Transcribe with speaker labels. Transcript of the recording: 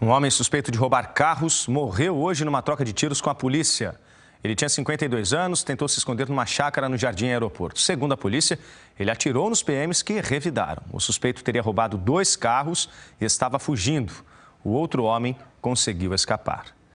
Speaker 1: Um homem suspeito de roubar carros morreu hoje numa troca de tiros com a polícia. Ele tinha 52 anos, tentou se esconder numa chácara no Jardim Aeroporto. Segundo a polícia, ele atirou nos PMs que revidaram. O suspeito teria roubado dois carros e estava fugindo. O outro homem conseguiu escapar.